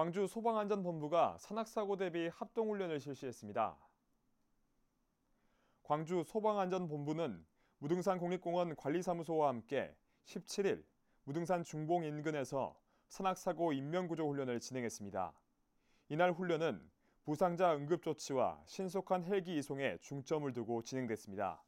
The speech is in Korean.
광주 소방안전본부가 산악사고 대비 합동훈련을 실시했습니다. 광주 소방안전본부는 무등산 국립공원 관리사무소와 함께 17일 무등산 중봉 인근에서 산악사고 인명구조훈련을 진행했습니다. 이날 훈련은 부상자 응급조치와 신속한 헬기 이송에 중점을 두고 진행됐습니다.